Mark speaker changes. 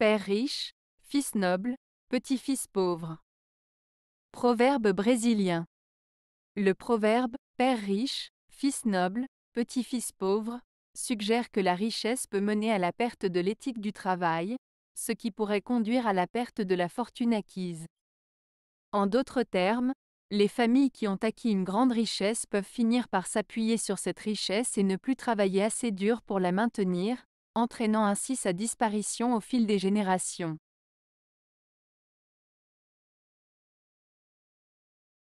Speaker 1: Père riche, fils noble, petit-fils pauvre. Proverbe brésilien. Le proverbe Père riche, fils noble, petit-fils pauvre suggère que la richesse peut mener à la perte de l'éthique du travail, ce qui pourrait conduire à la perte de la fortune acquise. En d'autres termes, les familles qui ont acquis une grande richesse peuvent finir par s'appuyer sur cette richesse et ne plus travailler assez dur pour la maintenir, entraînant ainsi sa disparition au fil des générations.